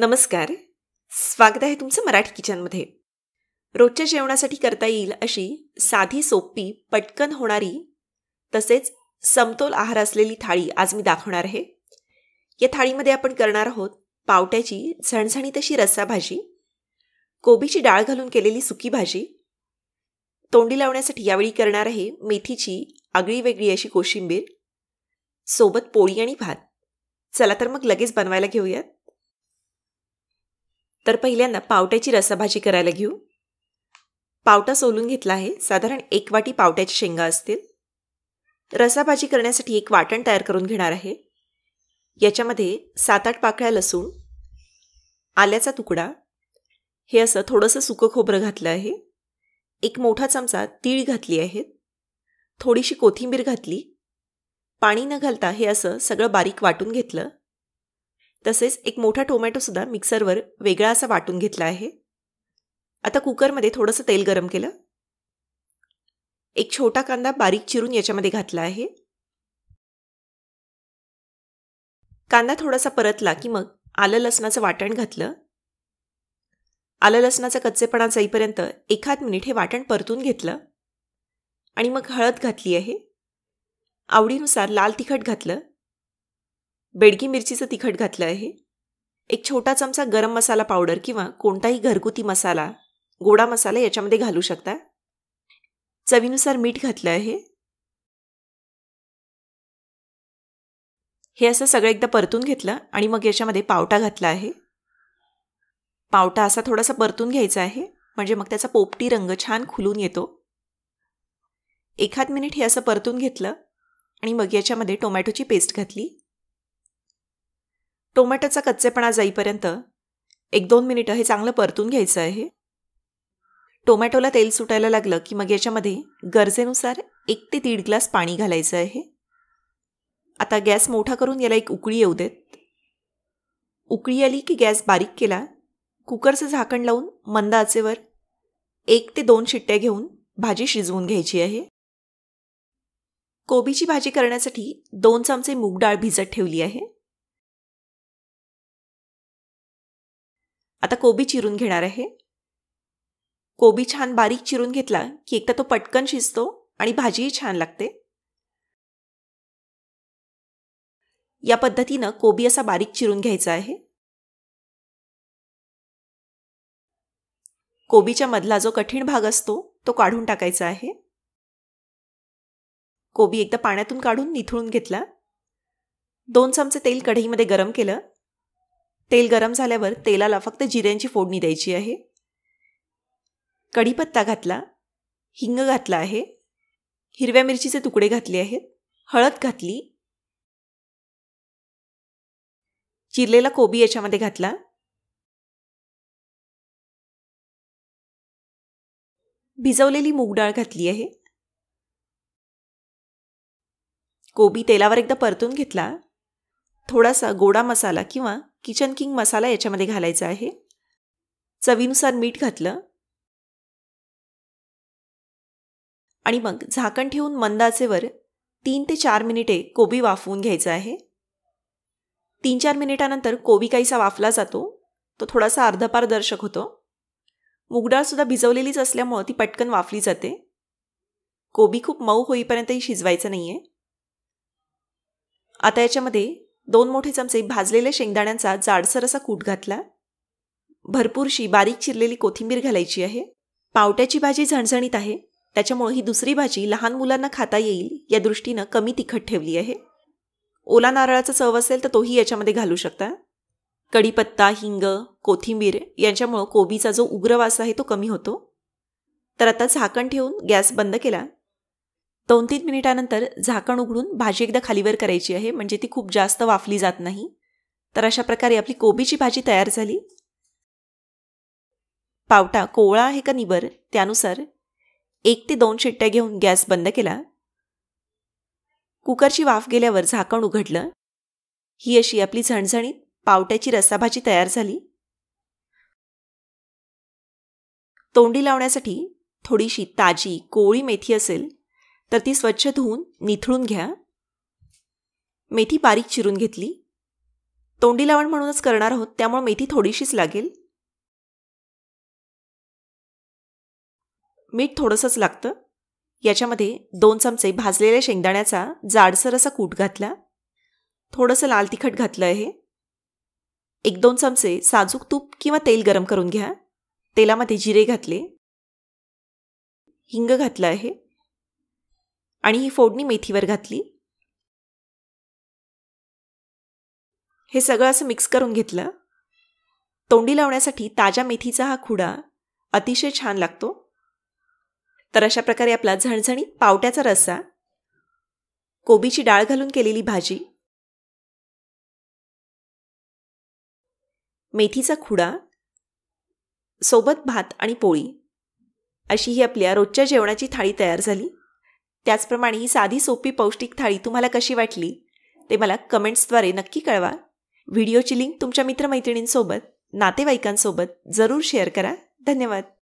नमस्कार स्वागत आहे तुमचं मराठी किचनमध्ये रोजच्या जेवणासाठी करता येईल अशी साधी सोपी पटकन होणारी तसेच समतोल आहार असलेली थाळी आज मी दाखवणार आहे या थाळीमध्ये आपण करणार आहोत पावट्याची झणझणी अशी रस्सा भाजी कोबीची डाळ घालून केलेली सुकी भाजी तोंडी लावण्यासाठी यावेळी करणार आहे मेथीची आगळी वेगळी अशी कोशिंबीर सोबत पोळी आणि भात चला तर मग लगेच बनवायला घेऊयात तर पहिल्यांदा पावट्याची रसाभाजी करायला घेऊ पावटा सोलून घेतला आहे साधारण एक वाटी पावट्याच्या शेंगा असतील रसाभाजी करण्यासाठी एक वाटण तयार करून घेणार आहे याच्यामध्ये सात आठ पाकळ्या लसूण आल्याचा तुकडा हे असं थोडंसं सुकं खोबरं घातलं आहे एक मोठा चमचा तीळ घातली आहे थोडीशी कोथिंबीर घातली पाणी न घालता हे असं सगळं बारीक वाटून घेतलं तसेच एक मोठा टोमॅटोसुद्धा मिक्सरवर वेगळा असा वाटून घेतला आहे आता कुकरमध्ये थोडंसं तेल गरम केलं एक छोटा कांदा बारीक चिरून याच्यामध्ये घातला आहे कांदा थोडासा परतला की मग आलं लसणाचं वाटण घातलं आलं लसणाचा कच्चेपणा जाईपर्यंत एखाद मिनिट हे वाटण परतून घेतलं आणि मग हळद घातली आहे आवडीनुसार लाल तिखट घातलं बेडकी मिरचीचं तिखट घातलं आहे एक छोटा चमचा गरम मसाला पावडर किंवा कोणताही घरगुती मसाला गोडा मसाला याच्यामध्ये घालू शकता चवीनुसार मीठ घातलं आहे हे असं सगळं एकदा परतून घेतलं आणि मग याच्यामध्ये पावटा घातला आहे पावटा असा थोडासा परतून घ्यायचा आहे म्हणजे मग त्याचा पोपटी रंग छान खुलून येतो एखाद मिनिट हे असं परतून घेतलं आणि मग याच्यामध्ये टोमॅटोची पेस्ट घातली टोमॅटोचा कच्चेपणा जाईपर्यंत एक दोन मिनिटं हे चांगलं परतून घ्यायचं आहे टोमॅटोला तेल सुटायला लागलं की मग याच्यामध्ये गरजेनुसार एक ते दीड ग्लास पाणी घालायचं आहे आता गॅस मोठा करून याला एक उकळी येऊ देत उकळी आली की गॅस बारीक केला कुकरचं झाकण लावून मंद आचेवर एक ते दोन शिट्ट्या घेऊन भाजी शिजवून घ्यायची आहे कोबीची भाजी करण्यासाठी दोन चमचे मूग डाळ भिजत ठेवली आहे आता कोबी चिरून घेणार आहे कोबी छान बारीक चिरून घेतला की एकदा तो पटकन शिजतो आणि भाजीही छान लागते या पद्धतीनं कोबी असा बारीक चिरून घ्यायचा आहे कोबीच्या मधला जो कठीण भाग असतो तो काढून टाकायचा आहे कोबी एकदा पाण्यातून काढून निथळून घेतला दोन चमचे तेल कढईमध्ये गरम केलं तेल गरम झाल्यावर तेलाला फक्त जिऱ्यांची फोडणी द्यायची आहे कढीपत्ता घातला हिंग घातला आहे हिरव्या मिरचीचे तुकडे घातले आहेत हळद घातली चिरलेला कोबी याच्यामध्ये घातला भिजवलेली मूग डाळ घातली आहे कोबी तेलावर एकदा परतून घेतला थोडासा गोडा मसाला किंवा किचन किंग मसाला याच्यामध्ये घालायचा आहे चवीनुसार मीठ घातलं आणि मग झाकण ठेवून मंदाचेवर तीन ते चार मिनिटे कोबी वाफवून घ्यायचा आहे तीन चार मिनिटानंतर कोबी काहीसा वाफला जातो तो थोडासा अर्धपारदर्शक होतो सुद्धा भिजवलेलीच असल्यामुळं ती पटकन वाफली जाते कोबी खूप मऊ होईपर्यंतही शिजवायचं नाही आहे आता याच्यामध्ये दोन मोठे चमचे भाजलेल्या शेंगदाण्यांचा जाडसर असा कूट घातला भरपूरशी बारीक चिरलेली कोथिंबीर घालायची आहे पावट्याची भाजी झणझणीत आहे त्याच्यामुळे ही दुसरी भाजी लहान मुलांना खाता येईल या दृष्टीनं कमी तिखट ठेवली आहे ओला नारळाचा चव असेल तर तोही याच्यामध्ये घालू शकता कढीपत्ता हिंग कोथिंबीर यांच्यामुळं कोबीचा जो उग्रवास आहे तो कमी होतो तर आता झाकण ठेवून गॅस बंद केला दोन तीन मिनिटानंतर झाकण उघडून भाजी एकदा खालीवर करायची आहे म्हणजे ती खूप जास्त वाफली जात नाही तर अशा प्रकारे आपली कोबीची भाजी तयार झाली पावटा कोवळा आहे का निबर त्यानुसार एक ते दोन शिट्ट्या घेऊन गॅस बंद केला कुकरची वाफ गेल्यावर झाकण उघडलं ही अशी आपली झणझणीत पावट्याची रसाभाजी तयार झाली तोंडी लावण्यासाठी थोडीशी ताजी कोळी मेथी असेल तर ती स्वच्छ धुवून निथळून घ्या मेथी बारीक चिरून घेतली तोंडी लावण म्हणूनच करणार आहोत त्यामुळे मेथी थोडीशीच लागेल मीठ थोडंसंच लागतं याच्यामध्ये दोन चमचे भाजलेल्या शेंगदाण्याचा जाडसर असा कूट घातला थोडंसं लाल तिखट घातलं आहे एक दोन चमचे साजूक तूप किंवा तेल गरम करून घ्या तेलामध्ये जिरे घातले हिंग घातलं आहे आणि ही फोडणी मेथीवर घातली हे सगळं असं मिक्स करून घेतलं तोंडी लावण्यासाठी ताज्या मेथीचा हा खुडा अतिशय छान लागतो तर अशा प्रकारे आपला झणझणीत पावट्याचा रस्सा कोबीची डाळ घालून केलेली भाजी मेथीचा खुडा सोबत भात आणि पोळी अशी ही आपल्या रोजच्या जेवणाची थाळी तयार झाली त्याचप्रमाणे ही साधी सोपी पौष्टिक थाळी तुम्हाला कशी वाटली ते मला कमेंट्सद्वारे नक्की कळवा व्हिडिओची लिंक तुमच्या मित्रमैत्रिणींसोबत नातेवाईकांसोबत जरूर शेअर करा धन्यवाद